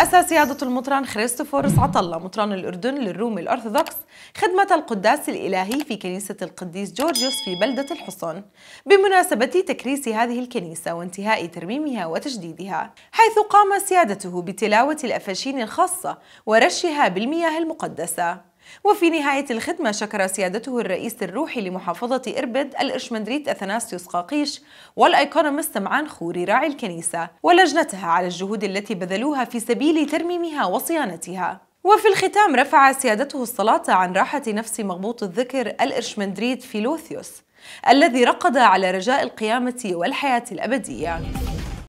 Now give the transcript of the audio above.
رأس سيادة المطران خريستوفورس عطلة مطران الأردن للروم الأرثوذكس خدمة القداس الإلهي في كنيسة القديس جورجيوس في بلدة الحصن بمناسبة تكريس هذه الكنيسة وانتهاء ترميمها وتجديدها حيث قام سيادته بتلاوة الأفاشين الخاصة ورشها بالمياه المقدسة وفي نهاية الخدمة شكر سيادته الرئيس الروحي لمحافظة إربد الإرشمندريت أثناسيوس قاقيش والأيكونومست معان خوري راعي الكنيسة ولجنتها على الجهود التي بذلوها في سبيل ترميمها وصيانتها وفي الختام رفع سيادته الصلاة عن راحة نفس مغبوط الذكر الإرشمندريت فيلوثيوس الذي رقد على رجاء القيامة والحياة الأبدية